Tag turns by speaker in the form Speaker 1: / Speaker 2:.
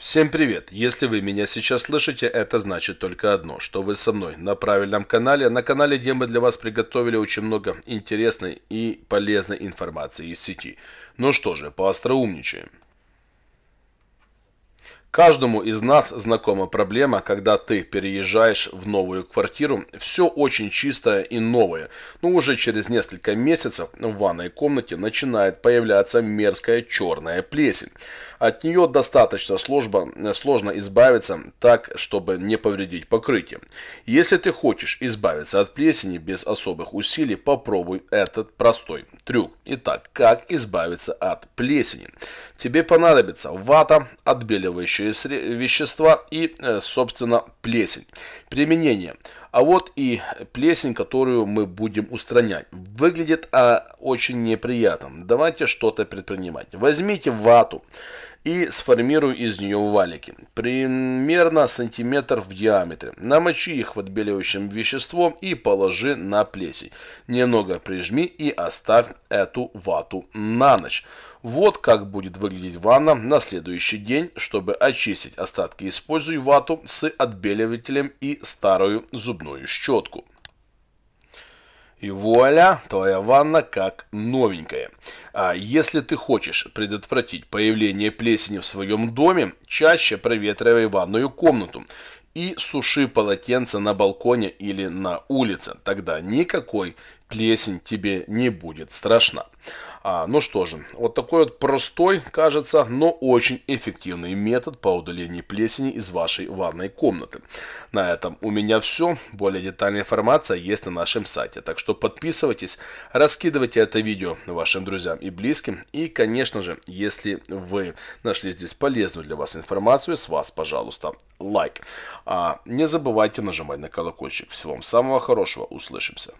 Speaker 1: Всем привет! Если вы меня сейчас слышите, это значит только одно, что вы со мной на правильном канале, на канале, где мы для вас приготовили очень много интересной и полезной информации из сети. Ну что же, поостроумничаем. Каждому из нас знакома проблема, когда ты переезжаешь в новую квартиру, все очень чистое и новое, но уже через несколько месяцев в ванной комнате начинает появляться мерзкая черная плесень. От нее достаточно сложно, э, сложно избавиться так, чтобы не повредить покрытие. Если ты хочешь избавиться от плесени без особых усилий, попробуй этот простой трюк. Итак, как избавиться от плесени? Тебе понадобится вата, отбеливающие вещества и, э, собственно, плесень. Применение. А вот и плесень, которую мы будем устранять выглядит а, очень неприятным. Давайте что-то предпринимать. Возьмите вату и сформирую из нее валики, примерно сантиметр в диаметре. Намочи их в отбеливающем веществом и положи на плесень. Немного прижми и оставь эту вату на ночь. Вот как будет выглядеть ванна на следующий день. Чтобы очистить остатки, используй вату с отбеливателем и старую зубную щетку. И вуаля, твоя ванна как новенькая. А если ты хочешь предотвратить появление плесени в своем доме, чаще проветривай ванную комнату и суши полотенце на балконе или на улице. Тогда никакой плесень тебе не будет страшна. А, ну что же, вот такой вот простой, кажется, но очень эффективный метод по удалению плесени из вашей ванной комнаты. На этом у меня все. Более детальная информация есть на нашем сайте. Так что подписывайтесь, раскидывайте это видео вашим друзьям и близким. И, конечно же, если вы нашли здесь полезную для вас информацию, с вас, пожалуйста, лайк. А, не забывайте нажимать на колокольчик. Всего вам самого хорошего. Услышимся.